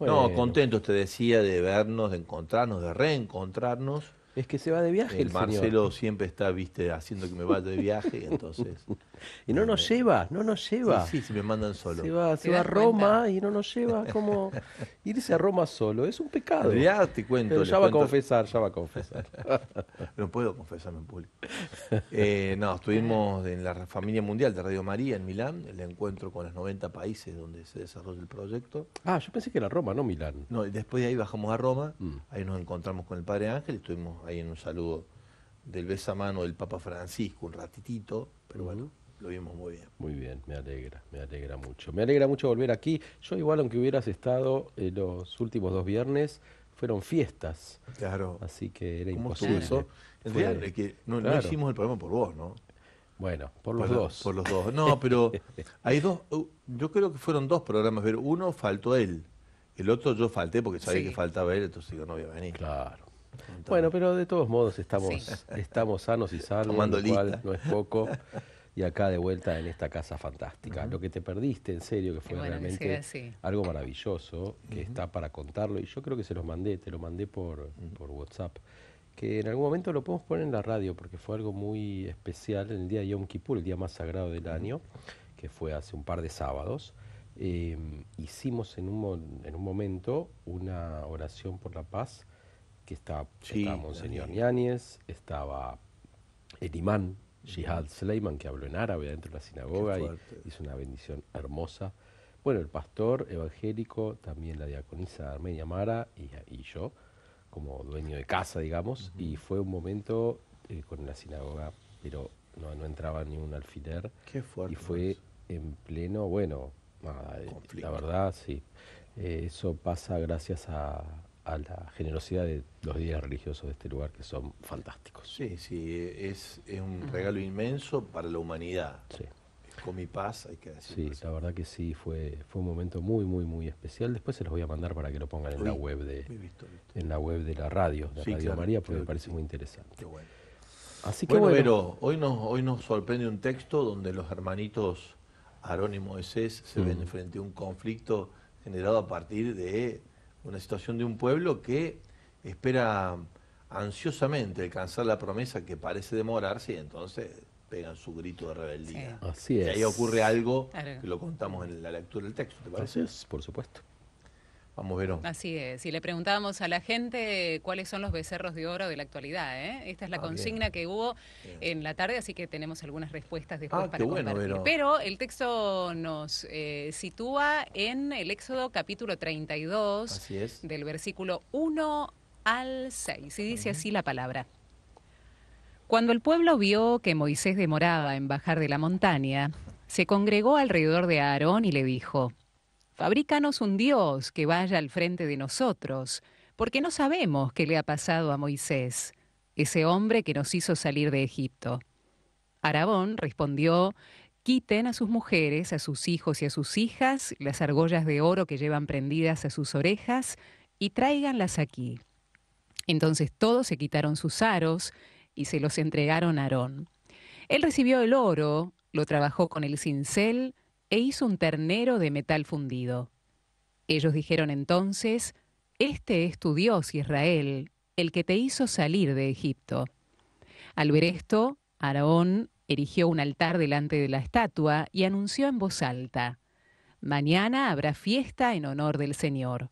No, contento, usted decía, de vernos, de encontrarnos, de reencontrarnos. Es que se va de viaje eh, el, Marcelo siempre está, viste, haciendo que me vaya de viaje, entonces. y no nos eh, lleva, no nos lleva. Sí, sí, me mandan solo. Se va, a Roma y no nos lleva como irse a Roma solo, es un pecado. Ya te cuento. Pero ya va a confesar, ya va a confesar. no puedo confesarme en público. Eh, no, estuvimos en la familia mundial de Radio María en Milán, el encuentro con los 90 países donde se desarrolla el proyecto. Ah, yo pensé que era Roma, no Milán. No, y después de ahí bajamos a Roma, mm. ahí nos encontramos con el Padre Ángel y estuvimos ahí en un saludo del besamano del Papa Francisco, un ratitito, pero bueno, lo vimos muy bien. Muy bien, me alegra, me alegra mucho. Me alegra mucho volver aquí. Yo igual, aunque hubieras estado eh, los últimos dos viernes, fueron fiestas. Claro. Así que era imposible. Eso? En que no, hicimos el programa por vos, ¿no? Bueno, por los dos. Por los dos. No, pero hay dos, uh, yo creo que fueron dos programas, pero uno faltó él. El otro yo falté porque sabía que faltaba él, entonces yo no voy a venir. Claro. Bueno, pero de todos modos estamos, estamos sanos y salvos, lo cual no es poco. Y acá de vuelta en esta casa fantástica. Lo que te perdiste, en serio, que fue realmente algo maravilloso, que está para contarlo. Y yo creo que se los mandé, te lo mandé por, WhatsApp. Que en algún momento lo podemos poner en la radio, porque fue algo muy especial en el día de Yom Kippur, el día más sagrado del año, que fue hace un par de sábados. Eh, hicimos en un, en un momento una oración por la paz que estaba, estaba Monseñor Ñáñez, estaba el imán Jihad Sleiman, que habló en árabe dentro de la sinagoga y hizo una bendición hermosa. Bueno, el pastor evangélico, también la diaconisa Armenia Mara y, yo, como dueño de casa, digamos, y fue un momento eh, con la sinagoga, pero no, no, entraba ni un alfiler. Qué fuerte. Y fue en pleno, bueno, eh, la verdad, sí. Eh, eso pasa gracias a, a la generosidad de los días religiosos de este lugar que son fantásticos. Sí, sí, es, un regalo inmenso para la humanidad. Sí. Con mi paz, hay que decirlo. Sí, la verdad que sí, fue, fue un momento muy, muy, muy especial. Después se los voy a mandar para que lo pongan en la web de en la web de la radio, de María, porque me parece muy interesante. bueno. Así que bueno, Pero hoy nos, hoy nos sorprende un texto donde los hermanitos Arónimo y se mm. ven frente a un conflicto generado a partir de una situación de un pueblo que espera ansiosamente alcanzar la promesa que parece demorarse y entonces pegan su grito de rebeldía. Y ahí ocurre algo que lo contamos en la lectura del texto, ¿te parece? Así es, por supuesto. Vamos, Así es. Y le preguntábamos a la gente cuáles son los becerros de oro de la actualidad. ¿eh? Esta es la ah, consigna que hubo en la tarde, así que tenemos algunas respuestas después ah, para compartir. Pero el texto nos eh, sitúa en el Éxodo capítulo 32, del versículo 1 al 6. Y dice así la palabra. Cuando el pueblo vio que Moisés demoraba en bajar de la montaña, se congregó alrededor de Aarón y le dijo, Fabrícanos un Dios que vaya al frente de nosotros, porque no sabemos qué le ha pasado a Moisés, ese hombre que nos hizo salir de Egipto. Aragón respondió, quiten a sus mujeres, a sus hijos y a sus hijas las argollas de oro que llevan prendidas a sus orejas y tráiganlas aquí. Entonces todos se quitaron sus aros y se los entregaron a Aarón. Él recibió el oro, lo trabajó con el cincel, e hizo un ternero de metal fundido. Ellos dijeron entonces, Este es tu Dios, Israel, el que te hizo salir de Egipto. Al ver esto, Aarón erigió un altar delante de la estatua y anunció en voz alta, Mañana habrá fiesta en honor del Señor.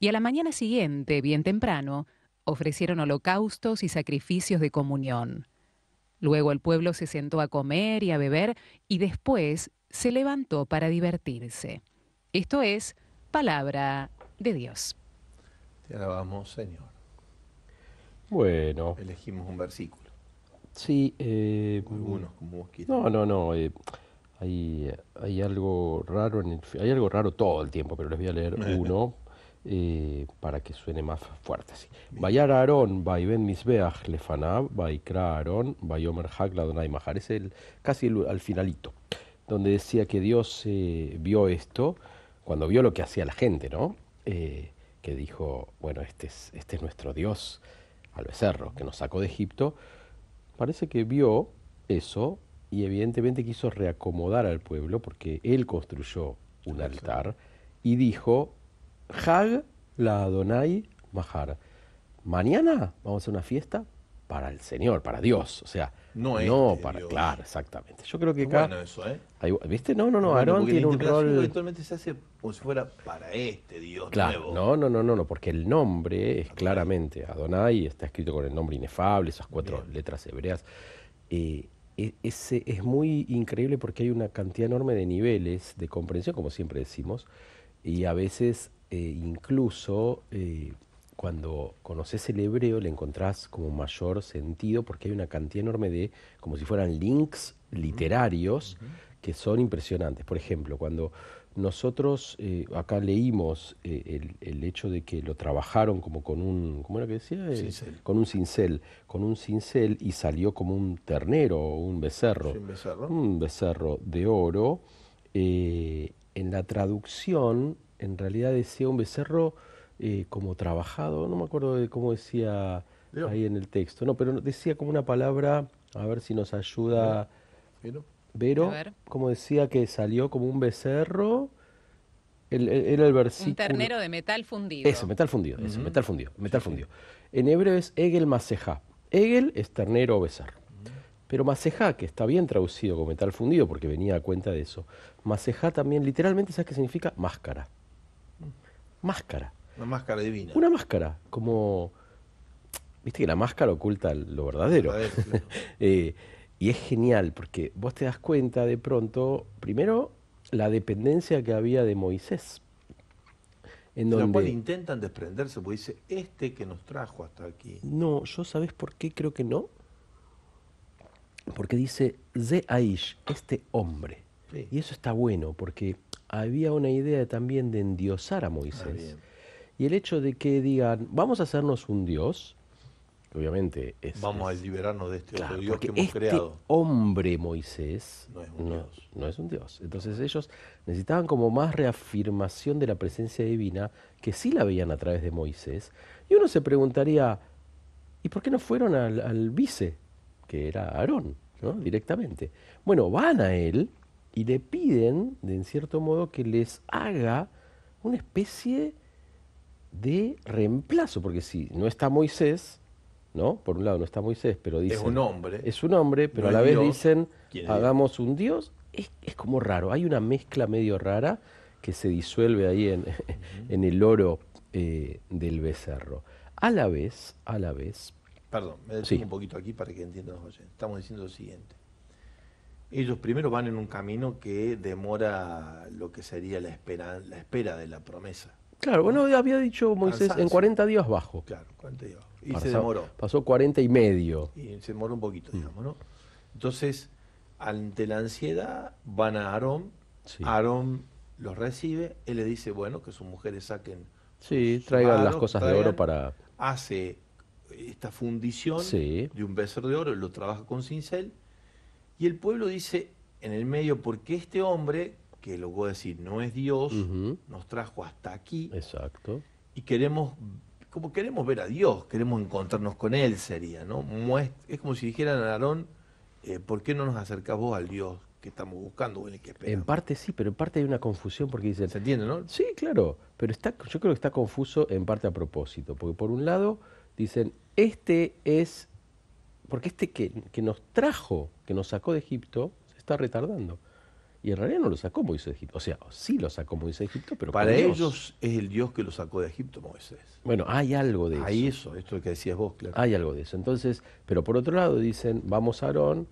Y a la mañana siguiente, bien temprano, ofrecieron holocaustos y sacrificios de comunión. Luego el pueblo se sentó a comer y a beber y después se levantó para divertirse. Esto es palabra de Dios. Te alabamos, Señor. Bueno. Elegimos un versículo. Sí. Eh, Algunos, como vos No, no, no. Eh, hay, algo raro en hay algo raro todo el tiempo, pero les voy a leer uno eh, para que suene más fuerte. Bayar Vayar vai Ben Misbeach, Lefanav, Kra Aarón, Vayomer Hak, majar. Mahar. Es el, casi al finalito donde decía que Dios eh, vio esto, cuando vio lo que hacía la gente, ¿no? Eh, que dijo, bueno, este, este es, nuestro Dios, al becerro, que nos sacó de Egipto, parece que vio eso y evidentemente quiso reacomodar al pueblo porque él construyó un altar y dijo, Hag la Adonai Mahar, mañana vamos a una fiesta para el Señor, para Dios, o sea, no, para, claro, exactamente. Yo creo que acá, bueno eso, ¿eh? ¿Viste? No, no, no, Aarón tiene un rol habitualmente se hace como si fuera para este Dios claro, nuevo. No, no, no, no, no, porque el nombre es claramente Adonai, está escrito con el nombre inefable, esas cuatro letras hebreas. Eh, e, es, muy increíble porque hay una cantidad enorme de niveles de comprensión, como siempre decimos, y a veces eh, incluso eh, cuando conoces el hebreo le encontrás como mayor sentido porque hay una cantidad enorme de, como si fueran links literarios que son impresionantes. Por ejemplo, cuando nosotros eh, acá leímos eh, el, hecho de que lo trabajaron como con un, ¿cómo era que decía? Eh, con un cincel, con un cincel y salió como un ternero o un becerro, un becerro. Un becerro de oro. en la traducción, en realidad decía un becerro eh, como trabajado, no me acuerdo de cómo decía ahí en el texto, no, pero decía como una palabra, a ver si nos ayuda Vero, como decía que salió como un becerro, era el versículo... Un ternero de metal fundido. Eso, metal fundido, eso, metal fundido, metal fundido. En hebreo es Egel Masejá. Egel es ternero o becerro. Pero Masejá, que está bien traducido como metal fundido, porque venía a cuenta de eso, maceja también literalmente, ¿sabes qué significa? Máscara. Máscara. Una máscara divina. Una máscara, como... Viste que la máscara oculta lo verdadero. Eh, y es genial, porque vos te das cuenta de pronto, primero, la dependencia que había de Moisés. En donde, intentan desprenderse, porque dice, este que nos trajo hasta aquí. No, yo sabes por qué creo que no. Porque dice, Ze Aish, este hombre. Y eso está bueno, porque había una idea también de endiosar a ah, Moisés. Y el hecho de que digan, vamos a hacernos un Dios, obviamente es... Vamos a liberarnos de este otro Dios que hemos este creado. Hombre Moisés no es, un Dios. no es un Dios. Entonces ellos necesitaban como más reafirmación de la presencia divina, que sí la veían a través de Moisés. Y uno se preguntaría, ¿y por qué no fueron al, vice, que era Aarón, ¿no? directamente? Bueno, van a él y le piden, de en cierto modo, que les haga una especie de reemplazo, porque si no está Moisés, ¿no? Por un lado no está Moisés, pero Es un hombre. Es un hombre, pero a la vez dicen, hagamos un Dios. Es, como raro, hay una mezcla medio rara que se disuelve ahí en, en el oro eh, del becerro. A la vez, a la vez... Perdón, me detengo un poquito aquí para que entiendan los Estamos diciendo lo siguiente. Ellos primero van en un camino que demora lo que sería la espera, la espera de la promesa. Claro, bueno, había dicho Moisés, en 40 días bajo. Claro, 40 días bajo. Y se demoró. Pasó 40 y medio. Y se demoró un poquito, mm. digamos, ¿no? Entonces, ante la ansiedad, van a Aarón. Sí. Aarón los recibe. Él le dice, bueno, que sus mujeres saquen. Sí, traigan las cosas de oro para. Hace esta fundición de un becerro de oro, lo trabaja con cincel. Y el pueblo dice en el medio, porque este hombre que luego decir no es Dios, nos trajo hasta aquí. Exacto. Y queremos, como queremos ver a Dios, queremos encontrarnos con Él, sería, ¿no? es como si dijeran a Aarón, eh, ¿por qué no nos acercás vos al Dios que estamos buscando en el que En parte sí, pero en parte hay una confusión porque dicen... ¿Se entiende, no? Sí, claro, pero está, yo creo que está confuso en parte a propósito, porque por un lado dicen, este es... Porque este que, que nos trajo, que nos sacó de Egipto, se está retardando. Y en realidad no lo sacó Moisés de Egipto. O sea, sí lo sacó Moisés de Egipto, pero. Para ellos es el Dios que lo sacó de Egipto, Moisés. Bueno, hay algo de eso. Hay eso, esto que decías vos, claro. Hay algo de eso. Entonces, pero por otro lado dicen, vamos a Aarón,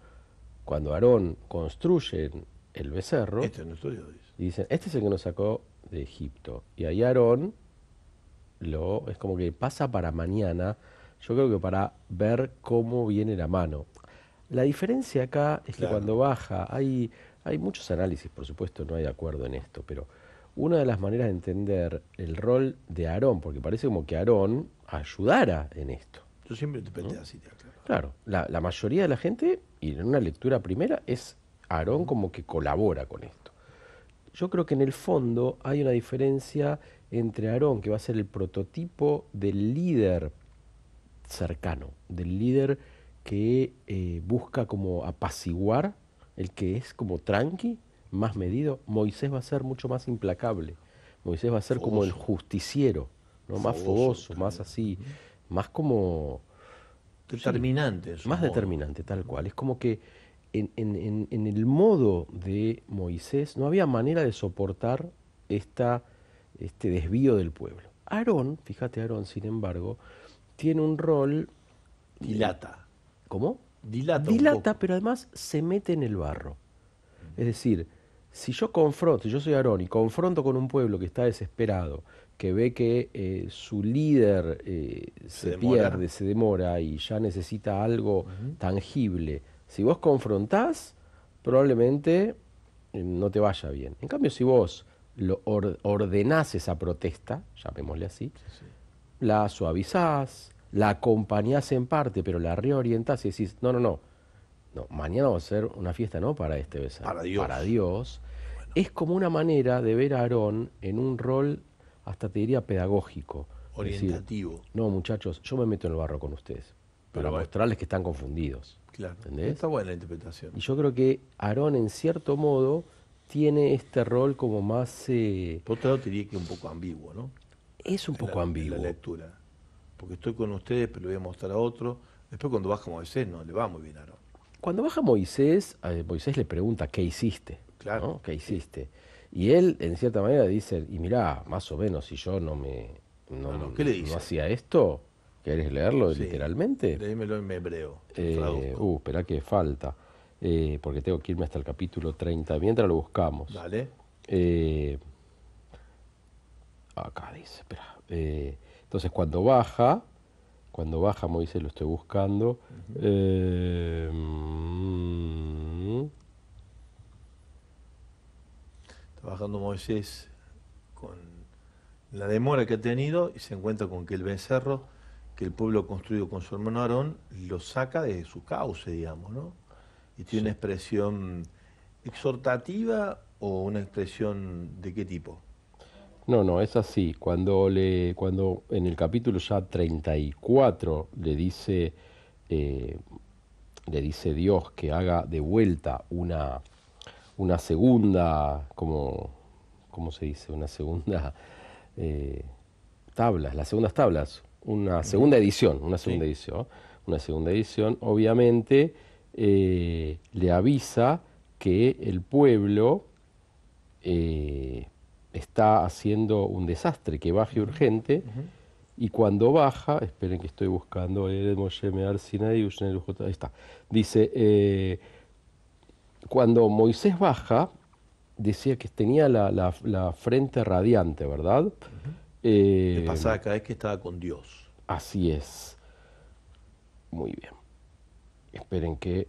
cuando Aarón construye el becerro. Este es nuestro Dios. Y dicen, este es el que nos sacó de Egipto. Y ahí Aarón lo, es como que pasa para mañana, yo creo que para ver cómo viene la mano. La diferencia acá es que cuando baja hay hay muchos análisis, por supuesto, no hay acuerdo en esto, pero una de las maneras de entender el rol de Aarón, porque parece como que Aarón ayudara en esto. Yo siempre te pensé así, claro. Claro, la, mayoría de la gente, y en una lectura primera, es Aarón como que colabora con esto. Yo creo que en el fondo hay una diferencia entre Aarón, que va a ser el prototipo del líder cercano, del líder que eh, busca como apaciguar el que es como tranqui, más medido, Moisés va a ser mucho más implacable. Moisés va a ser como el justiciero, ¿no? más fogoso, más así, más como... Determinante. más determinante, tal cual. Es como que en, el modo de Moisés no había manera de soportar esta, este desvío del pueblo. Aarón, fíjate Aarón, sin embargo, tiene un rol... Dilata. ¿Cómo? Dilata. pero además se mete en el barro. Es decir, si yo confronto, yo soy Aarón y confronto con un pueblo que está desesperado, que ve que eh, su líder eh, se, pierde, se demora y ya necesita algo tangible, si vos confrontás, probablemente eh, no te vaya bien. En cambio, si vos lo ordenás esa protesta, llamémosle así, la suavizás, la acompañás en parte, pero la reorientás y decís, no, no, no, no mañana va a ser una fiesta no para este besar, para Dios. Es como una manera de ver a Aarón en un rol, hasta te diría, pedagógico. Orientativo. no, muchachos, yo me meto en el barro con ustedes, para pero mostrarles que están confundidos. Claro. Está buena la interpretación. Y yo creo que Aarón, en cierto modo, tiene este rol como más... Eh, Por otro lado, te diría que un poco ambiguo, ¿no? Es un poco ambiguo. la lectura porque estoy con ustedes, pero le voy a mostrar a otro. Después cuando baja Moisés no le va muy bien a Cuando baja Moisés, eh, Moisés le pregunta, ¿qué hiciste? Claro. ¿Qué hiciste? Y él, en cierta manera, dice, y mirá, más o menos, si yo no me no, hacía esto, ¿querés leerlo literalmente? Leímelo en hebreo. Eh, uh, espera que falta, eh, porque tengo que irme hasta el capítulo 30, mientras lo buscamos. Vale. acá dice, espera. Entonces cuando baja, cuando baja Moisés, lo estoy buscando, eh, está bajando Moisés con la demora que ha tenido y se encuentra con que el becerro que el pueblo construido con su hermano Aarón lo saca de su cauce, digamos, ¿no? Y tiene una expresión exhortativa o una expresión de qué tipo? No, no, es así. Cuando, le, cuando en el capítulo ya 34 le dice, eh, le dice Dios que haga de vuelta una, una segunda, como, ¿cómo se dice? Una segunda tabla, eh, tablas, las segundas tablas, una segunda edición, una segunda edición, una segunda edición, obviamente eh, le avisa que el pueblo está haciendo un desastre, que baje urgente. Y cuando baja, esperen que estoy buscando, ahí está, dice, eh, cuando Moisés baja, decía que tenía la, frente radiante, ¿verdad? Uh pasaba cada vez que estaba con Dios. Así es. Muy bien. Esperen que...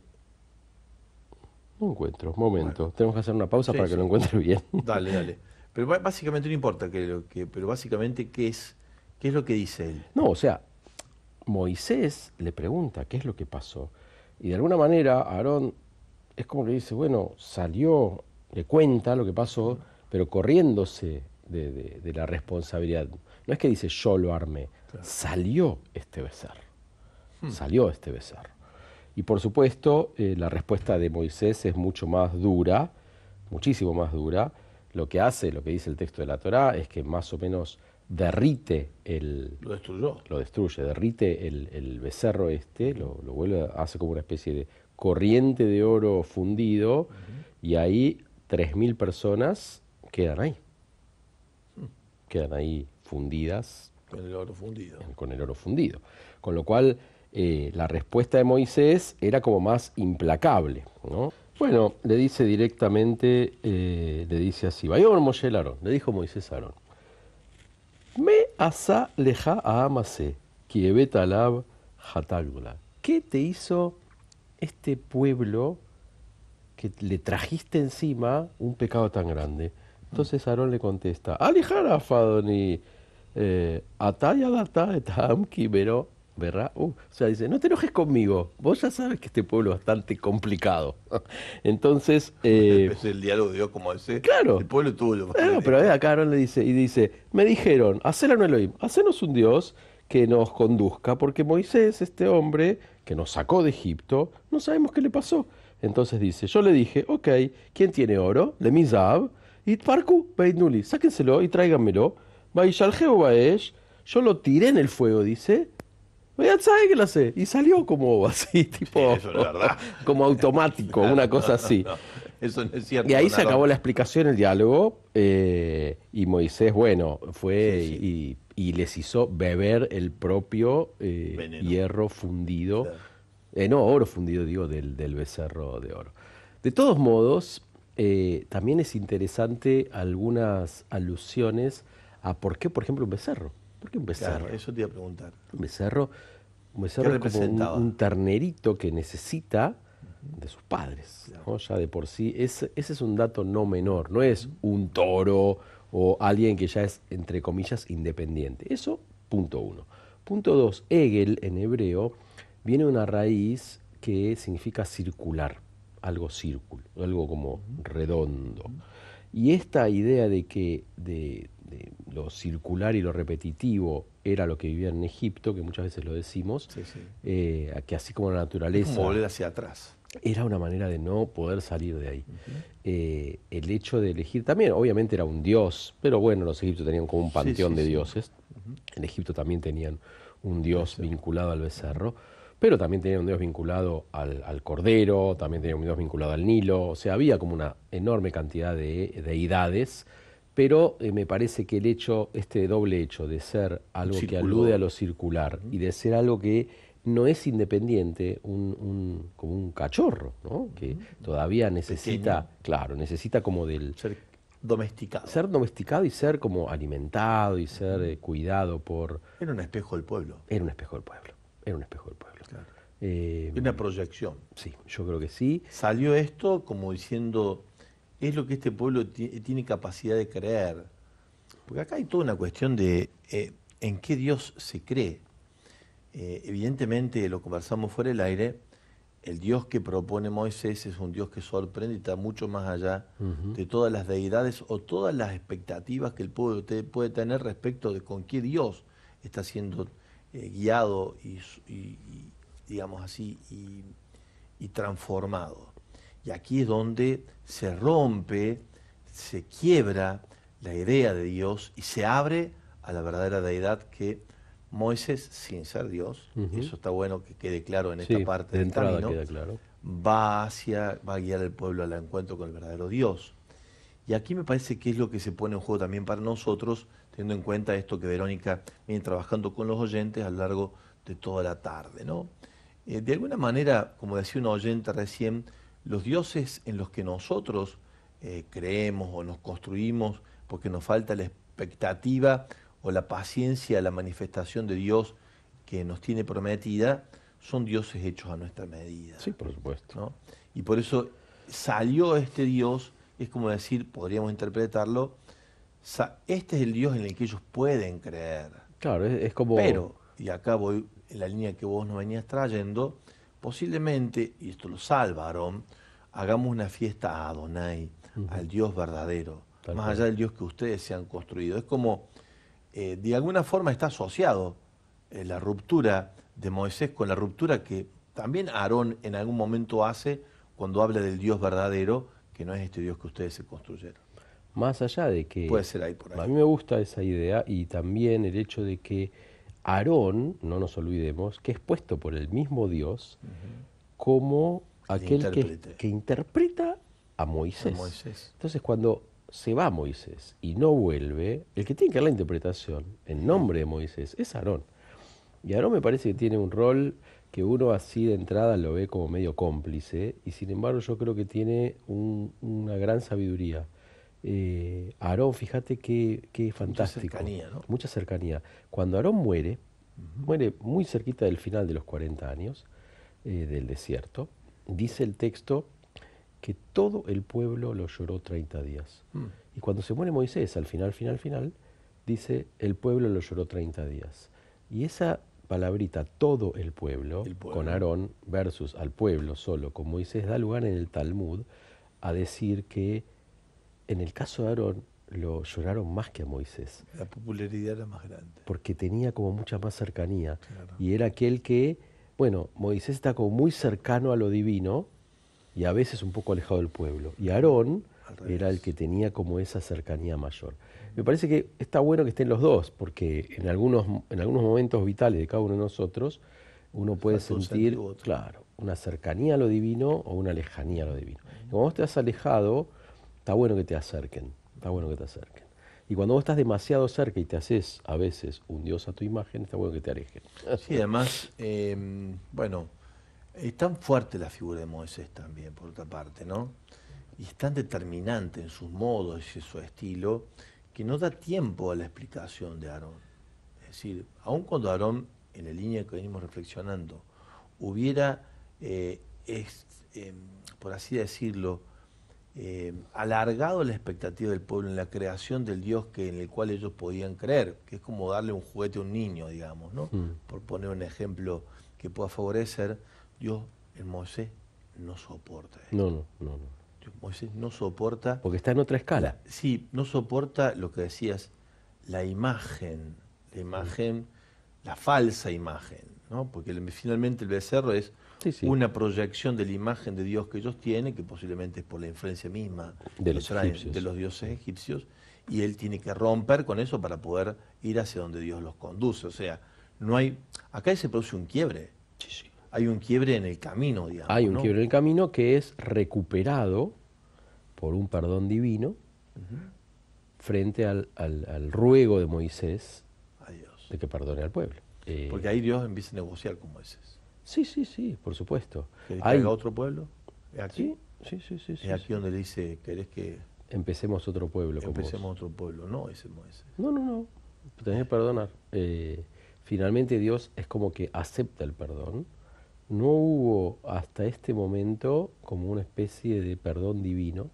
No encuentro, momento. Tenemos que hacer una pausa para que lo encuentre bien. Dale, dale. Pero básicamente no importa que pero básicamente qué es, qué es lo que dice él. No, o sea, Moisés le pregunta qué es lo que pasó. Y de alguna manera Aarón es como que dice, bueno, salió, le cuenta lo que pasó, pero corriéndose de, la responsabilidad. No es que dice yo lo armé, salió este besar, hmm. Salió este becerro. Y por supuesto, eh, la respuesta de Moisés es mucho más dura, muchísimo más dura, lo que hace, lo que dice el texto de la Torá, es que más o menos derrite el... Lo destruyó. Lo destruye, derrite el, el becerro este, lo, lo, vuelve, hace como una especie de corriente de oro fundido y ahí 3.000 personas quedan ahí. Hmm. Quedan ahí fundidas. Con el oro fundido. Con el oro fundido. Con lo cual, eh, la respuesta de Moisés era como más implacable, ¿no? Bueno, le dice directamente, eh, le dice así, Bayón Moshe le dijo Moisés Aarón, me asa leja a amase, hatagula. ¿Qué te hizo este pueblo que le trajiste encima un pecado tan grande? Entonces Aarón le contesta, alejara fadoni, eh, ataya data etam kibero Uh, o sea, dice, no te enojes conmigo, vos ya sabes que este pueblo es bastante complicado. Entonces... es eh, el diálogo de Dios como ese. Claro. El pueblo tuyo. Claro, eh, pero acá Aaron le dice, y dice, me dijeron, hacer hacenos un Dios que nos conduzca, porque Moisés, este hombre que nos sacó de Egipto, no sabemos qué le pasó. Entonces dice, yo le dije, ok, ¿quién tiene oro? Le Mizab, y Parku Beidnuli, sáquenselo y tráiganmelo. Baishalje Baesh, yo lo tiré en el fuego, dice, pues ya sabe que lo sé. Y salió como así, tipo, como automático, una cosa así. y ahí se acabó la explicación, el diálogo, eh, y Moisés, bueno, fue Y, les hizo beber el propio eh, hierro fundido, eh, no, oro fundido, digo, del, del, becerro de oro. De todos modos, también es interesante algunas alusiones a por qué, por ejemplo, un becerro. ¿Por qué un becerro? eso te iba a preguntar. Un becerro, un becerro como un, ternerito que necesita de sus padres, ya de por sí. Es, ese es un dato no menor, no es un toro o alguien que ya es, entre comillas, independiente. Eso, punto uno. Punto dos, Egel en hebreo viene una raíz que significa circular, algo círculo, algo como redondo. Y esta idea de que de lo circular y lo repetitivo era lo que vivía en Egipto, que muchas veces lo decimos, eh, que así como la naturaleza... Como volver hacia atrás. Era una manera de no poder salir de ahí. Eh, el hecho de elegir, también obviamente era un dios, pero bueno, los egipcios tenían como un panteón de dioses. En Egipto también tenían un dios vinculado al becerro, pero también tenían un dios vinculado al, al, cordero, también tenían un dios vinculado al Nilo, o sea, había como una enorme cantidad de deidades pero eh, me parece que el hecho, este doble hecho de ser algo que alude a lo circular y de ser algo que no es independiente, un, como un cachorro, ¿no? que todavía necesita, claro, necesita como del... Ser domesticado. Ser domesticado y ser como alimentado y ser eh, cuidado por... Era un espejo del pueblo. Era un espejo del pueblo, era un espejo del pueblo. Eh, una proyección. Sí, yo creo que sí. Salió esto como diciendo, es lo que este pueblo tiene capacidad de creer. Porque acá hay toda una cuestión de eh, en qué Dios se cree. Eh, evidentemente, lo conversamos fuera del aire, el Dios que propone Moisés es un Dios que sorprende y está mucho más allá de todas las deidades o todas las expectativas que el pueblo puede tener respecto de con qué Dios está siendo eh, guiado y, digamos así, y transformado. Y aquí es donde se rompe, se quiebra la idea de Dios y se abre a la verdadera deidad que Moisés, sin ser Dios, eso está bueno que quede claro en esta parte del camino, va hacia, va a guiar al pueblo al encuentro con el verdadero Dios. Y aquí me parece que es lo que se pone en juego también para nosotros, teniendo en cuenta esto que Verónica viene trabajando con los oyentes a lo largo de toda la tarde. ¿no? Eh, de alguna manera, como decía una oyente recién, los dioses en los que nosotros eh, creemos o nos construimos porque nos falta la expectativa o la paciencia, la manifestación de Dios que nos tiene prometida, son dioses hechos a nuestra medida. Sí, por supuesto. Y por eso salió este Dios, es como decir, podríamos interpretarlo, este es el Dios en el que ellos pueden creer. Claro, es, es como... Pero, y acá voy en la línea que vos nos venías trayendo, posiblemente, y esto lo salva Aarón, hagamos una fiesta a Adonai, al Dios verdadero, más allá del Dios que ustedes se han construido. Es como, eh, de alguna forma está asociado eh, la ruptura de Moisés con la ruptura que también Aarón en algún momento hace cuando habla del Dios verdadero, que no es este Dios que ustedes se construyeron. Más allá de que... Puede ser ahí por ahí. A mí me gusta esa idea y también el hecho de que Aarón, no nos olvidemos, que es puesto por el mismo Dios como aquel que, interpreta a Moisés. Entonces, cuando se va Moisés y no vuelve, el que tiene que dar la interpretación en nombre de Moisés es Aarón. Y Aarón me parece que tiene un rol que uno así de entrada lo ve como medio cómplice, y sin embargo yo creo que tiene una gran sabiduría. Eh, Aarón, fíjate qué, qué fantástico. Mucha cercanía, ¿no? Mucha cercanía. Cuando Aarón muere, muere muy cerquita del final de los 40 años eh, del desierto, dice el texto que todo el pueblo lo lloró 30 días. Mm. Y cuando se muere Moisés, al final, final, final, dice, el pueblo lo lloró 30 días. Y esa palabrita, todo el pueblo, el pueblo. con Aarón versus al pueblo solo con Moisés, da lugar en el Talmud a decir que en el caso de Aarón lo lloraron más que a Moisés. La popularidad era más grande. Porque tenía como mucha más cercanía. Y era aquel que, bueno, Moisés está como muy cercano a lo divino y a veces un poco alejado del pueblo. Y Aarón era el que tenía como esa cercanía mayor. Me parece que está bueno que estén los dos, porque en algunos, en algunos momentos vitales de cada uno de nosotros, uno puede sentir, claro, una cercanía a lo divino o una lejanía a lo divino. como cuando vos te has alejado, Está bueno que te acerquen, está bueno que te acerquen. Y cuando vos estás demasiado cerca y te haces a veces un dios a tu imagen, está bueno que te alejen. Sí, además, em, bueno, es tan fuerte la figura de Moisés también, por otra parte, ¿no? Y es tan determinante en sus modos y en su estilo que no da tiempo a la explicación de Aarón. Es decir, aun cuando Aarón, en la línea que venimos reflexionando, hubiera, eh, em, por así decirlo, eh, alargado la expectativa del pueblo en la creación del Dios que, en el cual ellos podían creer, que es como darle un juguete a un niño, digamos, mm. Por poner un ejemplo que pueda favorecer, Dios en Moisés no soporta. No, no, no, Moisés no soporta. Porque está en otra escala. Sí, no soporta lo que decías, la imagen, la imagen, mm. la falsa imagen, ¿no? Porque finalmente el becerro es una proyección de la imagen de Dios que ellos tienen, que posiblemente es por la influencia misma de los, de los dioses egipcios, y él tiene que romper con eso para poder ir hacia donde Dios los conduce. O sea, no hay. Acá se produce un quiebre. Hay un quiebre en el camino, digamos. Hay un quiebre en el camino que es recuperado por un perdón divino frente al, ruego de Moisés de que perdone al pueblo. Porque eh, ahí Dios empieza a negociar con Moisés. Sí, sí, sí, por supuesto. ¿Que Hay... otro pueblo? aquí? Sí, sí, sí. sí es aquí donde dice, ¿querés que...? Empecemos otro pueblo. Empecemos otro pueblo, no ese, no No, no, no, tenés que perdonar. Eh, finalmente Dios es como que acepta el perdón. No hubo hasta este momento como una especie de perdón divino.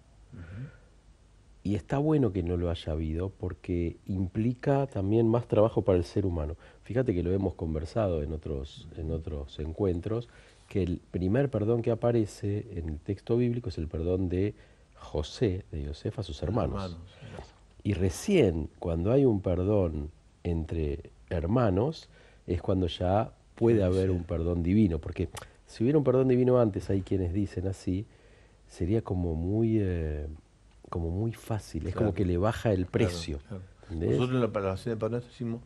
Y está bueno que no lo haya habido porque implica también más trabajo para el ser humano. Fíjate que lo hemos conversado en otros, en otros encuentros, que el primer perdón que aparece en el texto bíblico es el perdón de José, de Josefa a sus hermanos. Y recién cuando hay un perdón entre hermanos es cuando ya puede haber un perdón divino, porque si hubiera un perdón divino antes, hay quienes dicen así, sería como muy... Eh, como muy fácil, es como que le baja el precio. Nosotros en la Palabra de Padre decimos,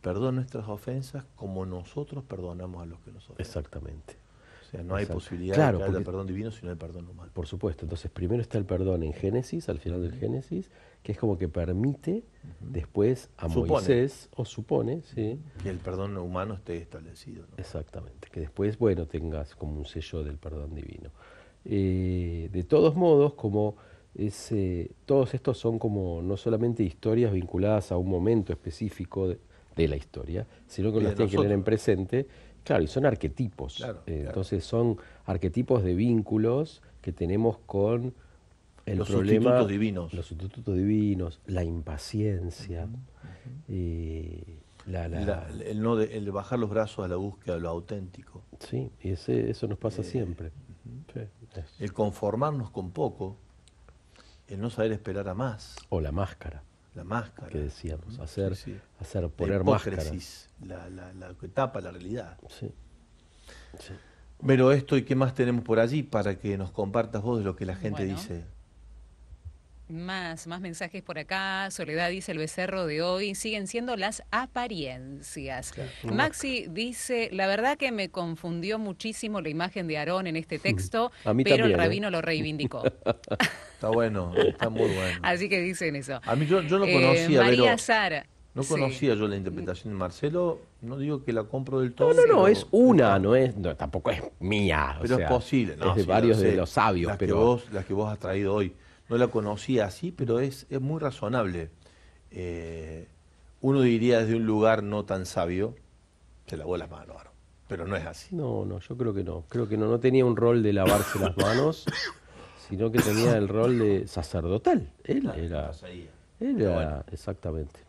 perdón nuestras ofensas como nosotros perdonamos a los que nos ofenden. Exactamente. O sea, no hay posibilidad de perdón divino sino el perdón humano. Por supuesto, entonces primero está el perdón en Génesis, al final del Génesis, que es como que permite después a Moisés, o supone, Que el perdón humano esté establecido. Exactamente, que después, bueno, tengas como un sello del perdón divino. Eh, de todos modos, como todos estos son como no solamente historias vinculadas a un momento específico de, la historia, sino que las tienen que tener en presente. Claro, y son arquetipos. Eh, entonces son arquetipos de vínculos que tenemos con los sustitutos divinos. Los sustitutos divinos, la impaciencia, el, bajar los brazos a la búsqueda de lo auténtico. Sí, y eso nos pasa eh, siempre. El conformarnos con poco el no saber esperar a más. O la máscara. La máscara. Que decíamos, hacer, hacer poner máscara. La, la, la que tapa la realidad. Pero esto y qué más tenemos por allí para que nos compartas vos lo que la gente dice. Más, mensajes por acá. Soledad dice el becerro de hoy. Siguen siendo las apariencias. Maxi dice, la verdad que me confundió muchísimo la imagen de Aarón en este texto, pero el ¿eh? rabino lo reivindicó. Está bueno, está muy bueno. Así que dicen eso. A mí yo, no conocía. Eh, María Sara. No conocía yo la interpretación de Marcelo, no digo que la compro del todo. No, no, no, es una, no es, tampoco es mía. Pero es posible, no, Es de varios de los sabios. pero... vos, las que vos has traído hoy no la conocía así, pero es, muy razonable. Eh, uno diría desde un lugar no tan sabio, se lavó las manos, pero no es así. No, no, yo creo que no. Creo que no, no tenía un rol de lavarse las manos, sino que tenía el rol de sacerdotal. Él era, él era exactamente.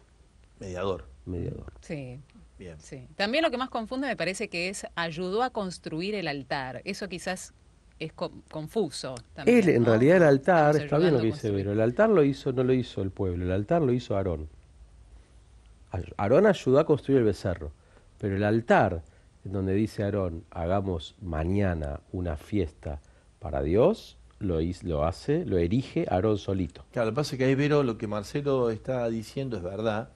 Mediador. Mediador. Sí. Bien. Sí. También lo que más confunde me parece que es ayudó a construir el altar. Eso quizás es confuso. También, Él, en realidad, el altar, está bien lo que dice Vero, el altar lo hizo, no lo hizo el pueblo, el altar lo hizo Aarón. Aarón ayudó a construir el becerro, pero el altar, en donde dice Aarón, hagamos mañana una fiesta para Dios, lo, lo hace, lo erige Aarón solito. Claro, lo que pasa es que ahí Vero, lo que Marcelo está diciendo es verdad.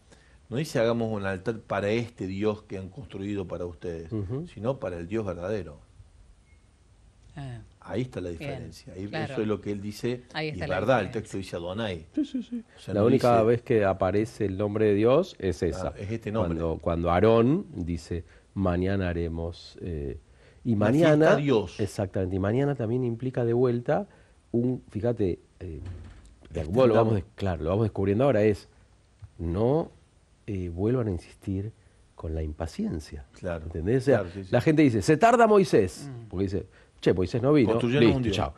No dice hagamos un altar para este Dios que han construido para ustedes, sino para el Dios verdadero. Ah. Ahí está la diferencia. Eso es lo que él dice. y verdad, el texto dice Adonai. la única vez que aparece el nombre de Dios es ah, esa. es este nombre. Cuando, Aarón dice, mañana haremos. Eh", y mañana. Exactamente. Y mañana también implica de vuelta un. Fíjate, eh, lo vamos, claro, lo vamos descubriendo ahora: es no eh, vuelvan a insistir con la impaciencia. Claro. ¿Entendés? La gente dice, se tarda Moisés. Mm. Porque dice, Che, Moisés pues no vino. listo, chao.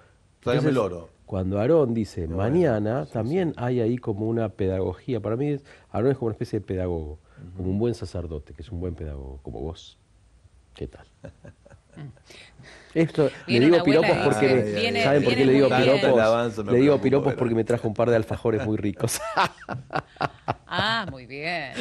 el oro. Cuando Aarón dice mañana, también hay ahí como una pedagogía. Para mí, Aarón es como una especie de pedagogo, como un buen sacerdote, que es un buen pedagogo, como vos. ¿Qué tal? Esto, le digo piropos porque. ¿Saben por qué le digo piropos? porque me trajo un par de alfajores muy ricos. ah, muy bien,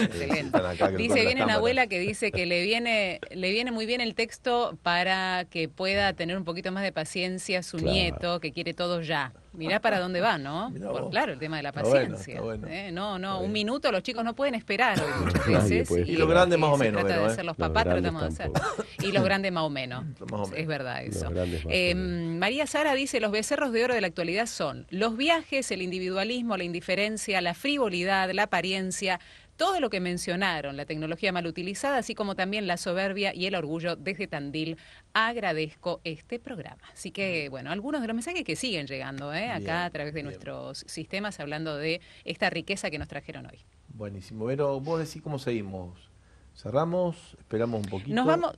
Dice, viene una abuela que dice que le viene, le viene muy bien el texto para que pueda tener un poquito más de paciencia su nieto, que quiere todo ya. Mirá para dónde va, ¿no? Por, claro, el tema de la paciencia. Eh, no, no, un minuto los chicos no pueden esperar muchas veces. ¿eh? y, los grandes más o menos. Trata de los papás, tratamos de hacer. Y los grandes más o menos. Es verdad eso. Em, María Sara dice, los becerros de oro de la actualidad son los viajes, el individualismo, la indiferencia, la frivolidad, la apariencia, todo lo que mencionaron, la tecnología mal utilizada, así como también la soberbia y el orgullo desde Tandil, agradezco este programa. Así que, bueno, algunos de los mensajes que siguen llegando ¿eh? acá a través de nuestros sistemas, hablando de esta riqueza que nos trajeron hoy. Buenísimo. Pero vos decís cómo seguimos. Cerramos, esperamos un poquito. Nos vamos.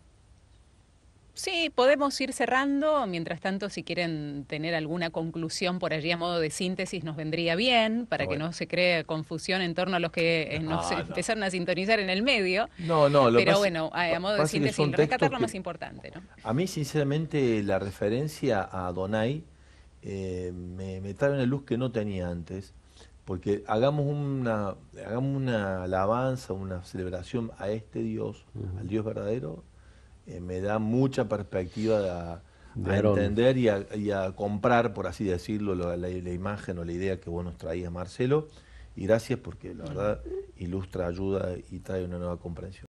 Sí, podemos ir cerrando. Mientras tanto, si quieren tener alguna conclusión por allí a modo de síntesis, nos vendría bien para que no se cree confusión en torno a los que eh, ah, nos empezaron a sintonizar en el medio. No, no, lo Pero bueno, a, modo de síntesis, rescatar lo más importante. A mí, sinceramente, la referencia a Donai eh, me, trae una luz que no tenía antes. Porque hagamos una, hagamos una alabanza, una celebración a este Dios, al Dios verdadero, eh, me da mucha perspectiva de a, entender y a, comprar, por así decirlo, la, la, imagen o la idea que vos nos traías, Marcelo. Y gracias porque la verdad ilustra, ayuda y trae una nueva comprensión.